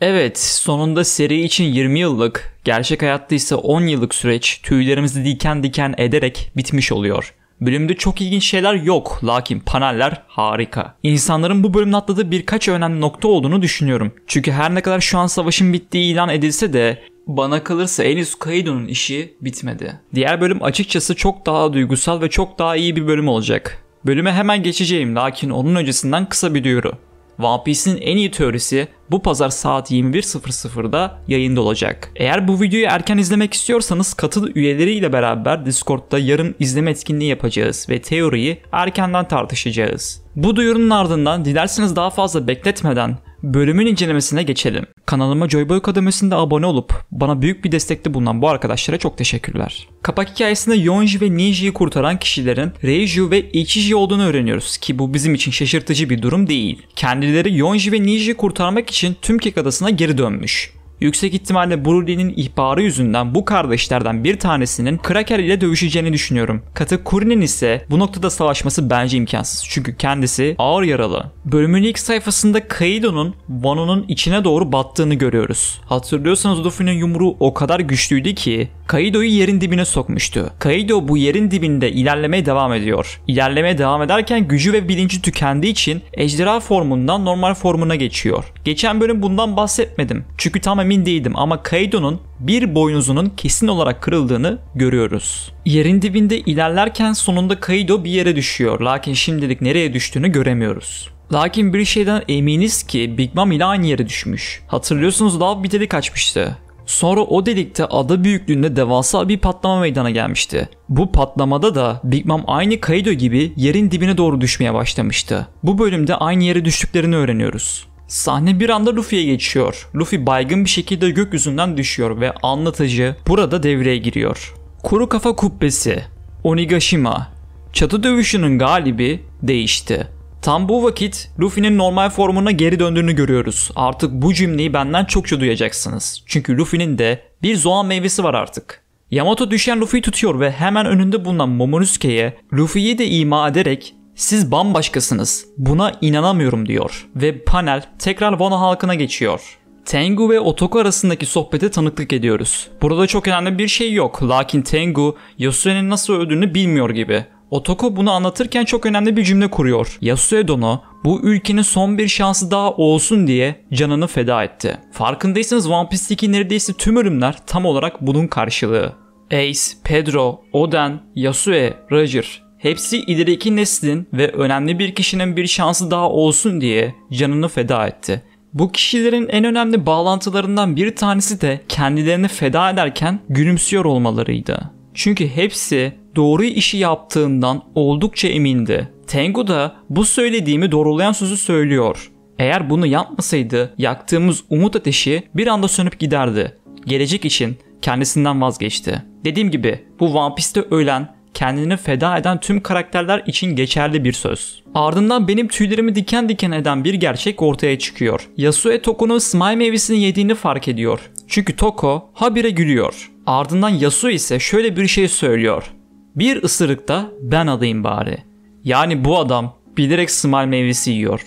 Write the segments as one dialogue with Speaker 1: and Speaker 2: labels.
Speaker 1: Evet, sonunda seri için 20 yıllık, gerçek hayatta ise 10 yıllık süreç tüylerimizi diken diken ederek bitmiş oluyor. Bölümde çok ilginç şeyler yok lakin paneller harika. İnsanların bu bölümde atladığı birkaç önemli nokta olduğunu düşünüyorum. Çünkü her ne kadar şu an savaşın bittiği ilan edilse de bana kalırsa henüz Kaido'nun işi bitmedi. Diğer bölüm açıkçası çok daha duygusal ve çok daha iyi bir bölüm olacak. Bölüme hemen geçeceğim lakin onun öncesinden kısa bir duyuru. One Piece'in en iyi teorisi bu pazar saat 21.00'da yayında olacak. Eğer bu videoyu erken izlemek istiyorsanız katıl üyeleriyle beraber Discord'da yarın izleme etkinliği yapacağız ve teoriyi erkenden tartışacağız. Bu duyurunun ardından dilerseniz daha fazla bekletmeden bölümün incelemesine geçelim. Kanalıma Joyboy kademesinde abone olup bana büyük bir destekte bulunan bu arkadaşlara çok teşekkürler. Kapak hikayesinde Yonji ve Ninji'yi kurtaran kişilerin Reiju ve Ichiji olduğunu öğreniyoruz ki bu bizim için şaşırtıcı bir durum değil. Kendileri Yonji ve Ninji'yi kurtarmak için tüm kek Adası'na geri dönmüş. Yüksek ihtimalle Broly'nin ihbarı yüzünden bu kardeşlerden bir tanesinin Kraker ile dövüşeceğini düşünüyorum. Katakuri'nin ise bu noktada savaşması bence imkansız. Çünkü kendisi ağır yaralı. Bölümün ilk sayfasında Kaido'nun Wano'nun içine doğru battığını görüyoruz. Hatırlıyorsanız Luffy'nin yumruğu o kadar güçlüydü ki Kaido'yu yerin dibine sokmuştu. Kaido bu yerin dibinde ilerlemeye devam ediyor. İlerlemeye devam ederken gücü ve bilinci tükendiği için ejderha formundan normal formuna geçiyor. Geçen bölüm bundan bahsetmedim. Çünkü tamamen emin değildim ama Kaido'nun bir boynuzunun kesin olarak kırıldığını görüyoruz. Yerin dibinde ilerlerken sonunda Kaido bir yere düşüyor lakin şimdilik nereye düştüğünü göremiyoruz. Lakin bir şeyden eminiz ki Big Mom ile aynı yere düşmüş. Hatırlıyorsunuz Love bir delik açmıştı. Sonra o delikte ada büyüklüğünde devasa bir patlama meydana gelmişti. Bu patlamada da Big Mom aynı Kaido gibi yerin dibine doğru düşmeye başlamıştı. Bu bölümde aynı yere düştüklerini öğreniyoruz. Sahne bir anda Luffy'ye geçiyor. Luffy baygın bir şekilde gökyüzünden düşüyor ve anlatıcı burada devreye giriyor. Kuru Kafa Kubbesi Onigashima Çatı dövüşünün galibi değişti. Tam bu vakit Luffy'nin normal formuna geri döndüğünü görüyoruz. Artık bu cümleyi benden çokça duyacaksınız. Çünkü Luffy'nin de bir zoan meyvesi var artık. Yamato düşen Luffy'yi tutuyor ve hemen önünde bulunan Momonosuke'ye Luffy'yi de ima ederek siz bambaşkasınız. Buna inanamıyorum diyor ve panel tekrar Vana halkına geçiyor. Tengu ve Otoko arasındaki sohbete tanıklık ediyoruz. Burada çok önemli bir şey yok. Lakin Tengu, Yasue'nin nasıl öldüğünü bilmiyor gibi. Otoko bunu anlatırken çok önemli bir cümle kuruyor. Yasue Dono bu ülkenin son bir şansı daha olsun diye canını feda etti. Farkındaysanız One Piece'deki neredeyse tüm ölümler tam olarak bunun karşılığı. Ace, Pedro, Oden, Yasue, Roger Hepsi ileriki neslin ve önemli bir kişinin bir şansı daha olsun diye canını feda etti. Bu kişilerin en önemli bağlantılarından bir tanesi de kendilerini feda ederken gülümsüyor olmalarıydı. Çünkü hepsi doğru işi yaptığından oldukça emindi. Tengu da bu söylediğimi doğrulayan sözü söylüyor. Eğer bunu yapmasaydı yaktığımız umut ateşi bir anda sönüp giderdi. Gelecek için kendisinden vazgeçti. Dediğim gibi bu One Piece'te ölen kendini feda eden tüm karakterler için geçerli bir söz. Ardından benim tüylerimi diken diken eden bir gerçek ortaya çıkıyor. Yasue Toko'nun smile meyvesini yediğini fark ediyor. Çünkü Toko habire gülüyor. Ardından Yasue ise şöyle bir şey söylüyor. Bir ısırıkta ben alayım bari. Yani bu adam bilerek smile meyvesi yiyor.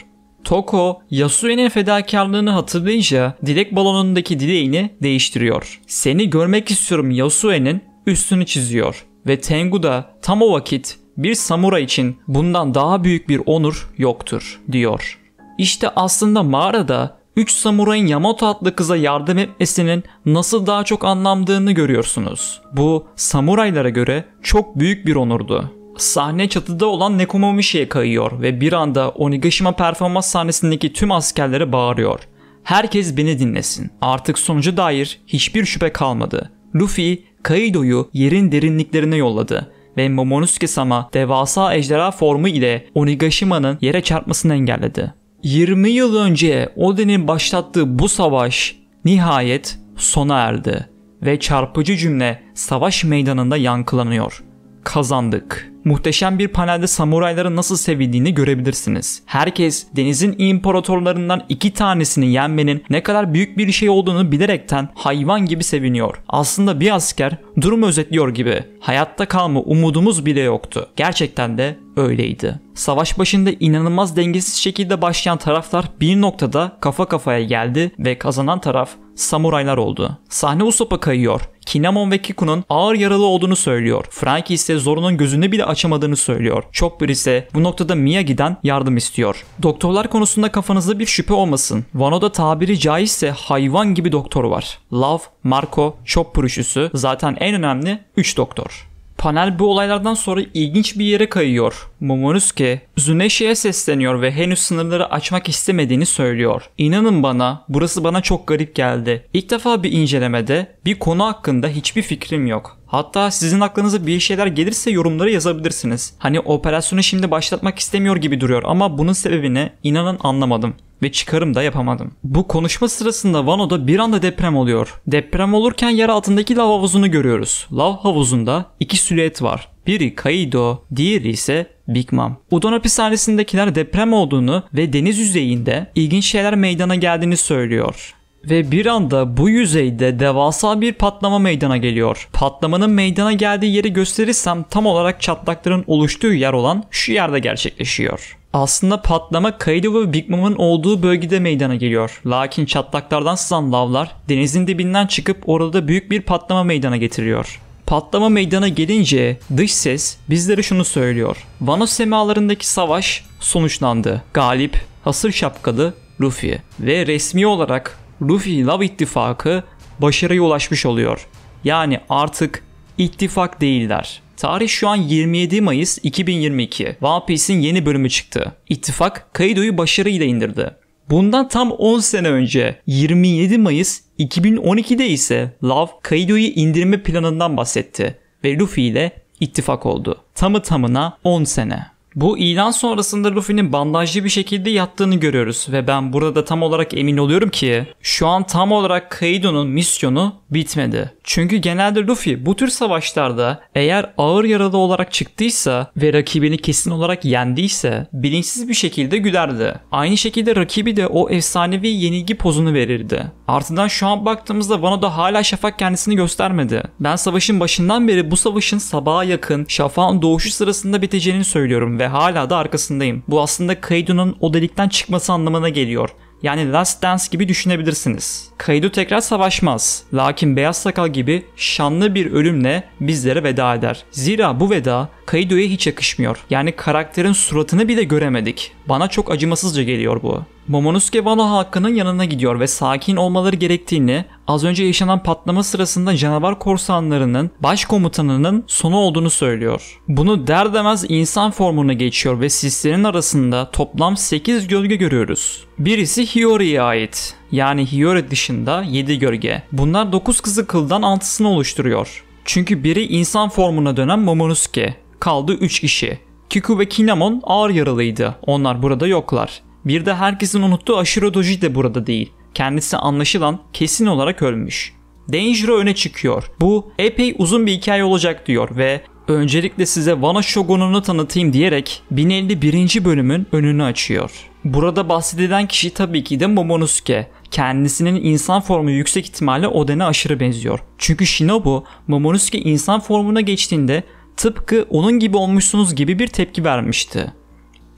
Speaker 1: Toko, Yasue'nin fedakarlığını hatırlayınca dilek balonundaki dileğini değiştiriyor. Seni görmek istiyorum Yasue'nin üstünü çiziyor ve Tengu da tam o vakit bir samura için bundan daha büyük bir onur yoktur diyor. İşte aslında mağarada 3 samurayın Yamato adlı kıza yardım etmesinin nasıl daha çok anlamdığını görüyorsunuz. Bu samuraylara göre çok büyük bir onurdu. Sahne çatıda olan Nekomamushi'ye kayıyor ve bir anda Onigashima performans sahnesindeki tüm askerlere bağırıyor. Herkes beni dinlesin. Artık sonucu dair hiçbir şüphe kalmadı. Luffy Kaido'yu yerin derinliklerine yolladı ve Momonosuke-sama devasa ejderha formu ile Onigashima'nın yere çarpmasını engelledi. 20 yıl önce Odin'in başlattığı bu savaş nihayet sona erdi ve çarpıcı cümle savaş meydanında yankılanıyor. Kazandık. Muhteşem bir panelde samurayların nasıl sevildiğini görebilirsiniz. Herkes denizin imparatorlarından iki tanesini yenmenin ne kadar büyük bir şey olduğunu bilerekten hayvan gibi seviniyor. Aslında bir asker durumu özetliyor gibi. Hayatta kalma umudumuz bile yoktu. Gerçekten de öyleydi. Savaş başında inanılmaz dengesiz şekilde başlayan taraflar bir noktada kafa kafaya geldi ve kazanan taraf samuraylar oldu. Sahne Usopp'a kayıyor. Kinemon ve Kiku'nun ağır yaralı olduğunu söylüyor. Frankie ise Zoro'nun gözünü bile açamadığını söylüyor. Chopper ise bu noktada Miyagi'den yardım istiyor. Doktorlar konusunda kafanızda bir şüphe olmasın. Wano'da tabiri caizse hayvan gibi doktor var. Love, Marco, Chopper üçlüsü zaten en önemli 3 doktor. Panel bu olaylardan sonra ilginç bir yere kayıyor. Momonosuke, Tsuneshi'ye sesleniyor ve henüz sınırları açmak istemediğini söylüyor. İnanın bana, burası bana çok garip geldi. İlk defa bir incelemede bir konu hakkında hiçbir fikrim yok. Hatta sizin aklınıza bir şeyler gelirse yorumlara yazabilirsiniz. Hani operasyonu şimdi başlatmak istemiyor gibi duruyor ama bunun sebebini inanın anlamadım ve çıkarım da yapamadım. Bu konuşma sırasında Vano'da bir anda deprem oluyor. Deprem olurken yer altındaki lav havuzunu görüyoruz. Lav havuzunda iki silüet var. Biri Kaido, diğeri ise Big Mom. Udon hapishanesindekiler deprem olduğunu ve deniz yüzeyinde ilginç şeyler meydana geldiğini söylüyor. Ve bir anda bu yüzeyde devasa bir patlama meydana geliyor. Patlamanın meydana geldiği yeri gösterirsem tam olarak çatlakların oluştuğu yer olan şu yerde gerçekleşiyor. Aslında patlama Kaido ve Big Mom'un olduğu bölgede meydana geliyor. Lakin çatlaklardan sızan lavlar denizin dibinden çıkıp orada büyük bir patlama meydana getiriyor. Patlama meydana gelince dış ses bizlere şunu söylüyor. Vanos semalarındaki savaş sonuçlandı. Galip hasır şapkalı Luffy ve resmi olarak Luffy Love ittifakı başarıya ulaşmış oluyor. Yani artık ittifak değiller. Tarih şu an 27 Mayıs 2022. One Piece'in yeni bölümü çıktı. İttifak Kaido'yu başarıyla indirdi. Bundan tam 10 sene önce 27 Mayıs 2012'de ise Love, Kaido'yu indirme planından bahsetti ve Luffy ile ittifak oldu. Tamı tamına 10 sene. Bu ilan sonrasında Luffy'nin bandajlı bir şekilde yattığını görüyoruz ve ben burada da tam olarak emin oluyorum ki şu an tam olarak Kaido'nun misyonu bitmedi. Çünkü genelde Luffy bu tür savaşlarda eğer ağır yaralı olarak çıktıysa ve rakibini kesin olarak yendiyse bilinçsiz bir şekilde gülerdi. Aynı şekilde rakibi de o efsanevi yenilgi pozunu verirdi. Ardından şu an baktığımızda Wano'da hala Şafak kendisini göstermedi. Ben savaşın başından beri bu savaşın sabaha yakın Şafak'ın doğuşu sırasında biteceğini söylüyorum ve hala da arkasındayım. Bu aslında Kaido'nun o delikten çıkması anlamına geliyor yani Last Dance gibi düşünebilirsiniz. Kaido tekrar savaşmaz. Lakin Beyaz Sakal gibi şanlı bir ölümle bizlere veda eder. Zira bu veda Kaido'ya hiç yakışmıyor. Yani karakterin suratını bile göremedik. Bana çok acımasızca geliyor bu. Momonosuke Wano halkının yanına gidiyor ve sakin olmaları gerektiğini, az önce yaşanan patlama sırasında canavar korsanlarının başkomutanının sonu olduğunu söylüyor. Bunu der demez insan formuna geçiyor ve sislerin arasında toplam 8 gölge görüyoruz. Birisi Hiyori'ye ait. Yani Hiyori dışında 7 gölge. Bunlar 9 kızı kıldan 6'sını oluşturuyor. Çünkü biri insan formuna dönen Momonosuke. Kaldı 3 kişi. Kiku ve Kinemon ağır yaralıydı. Onlar burada yoklar. Bir de herkesin unuttuğu Ashiro Doji de burada değil. Kendisi anlaşılan kesin olarak ölmüş. Denjiro öne çıkıyor. Bu epey uzun bir hikaye olacak diyor ve öncelikle size Vana Shogun'unu tanıtayım diyerek 1051. bölümün önünü açıyor. Burada bahsedilen kişi tabii ki de Momonosuke. Kendisinin insan formu yüksek ihtimalle Oden'e aşırı benziyor. Çünkü Shinobu Momonosuke insan formuna geçtiğinde tıpkı onun gibi olmuşsunuz gibi bir tepki vermişti.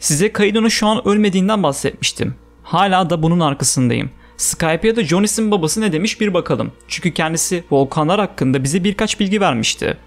Speaker 1: Size Kaido'nun şu an ölmediğinden bahsetmiştim. Hala da bunun arkasındayım. Skype ya da Jonis'in babası ne demiş bir bakalım. Çünkü kendisi volkanlar hakkında bize birkaç bilgi vermişti.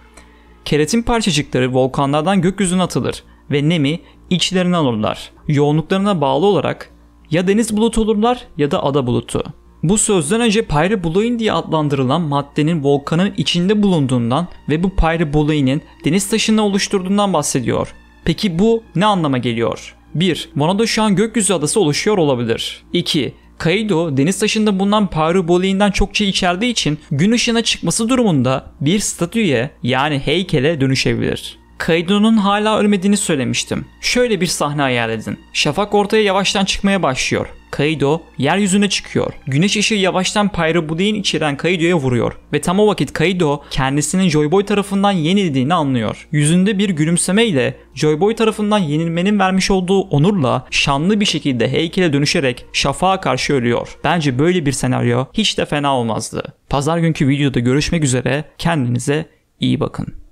Speaker 1: Keratin parçacıkları volkanlardan gökyüzüne atılır ve nemi içlerine alırlar. Yoğunluklarına bağlı olarak ya deniz bulutu olurlar ya da ada bulutu. Bu sözden önce pyrobulain diye adlandırılan maddenin volkanın içinde bulunduğundan ve bu pyrobulain'in deniz taşını oluşturduğundan bahsediyor. Peki bu ne anlama geliyor? 1. Vano'da şu an gökyüzü adası oluşuyor olabilir. 2. Kaido deniz taşında bulunan paraboliğinden çokça içerdiği için gün ışığına çıkması durumunda bir statüye yani heykele dönüşebilir. Kaido'nun hala ölmediğini söylemiştim. Şöyle bir sahne hayal edin. Şafak ortaya yavaştan çıkmaya başlıyor. Kaido yeryüzüne çıkıyor. Güneş ışığı yavaştan Pyrobudein içeren Kaido'ya vuruyor ve tam o vakit Kaido kendisinin Joy Boy tarafından yenildiğini anlıyor. Yüzünde bir gülümsemeyle ile Joy Boy tarafından yenilmenin vermiş olduğu onurla şanlı bir şekilde heykele dönüşerek şafağa karşı ölüyor. Bence böyle bir senaryo hiç de fena olmazdı. Pazar günkü videoda görüşmek üzere kendinize iyi bakın.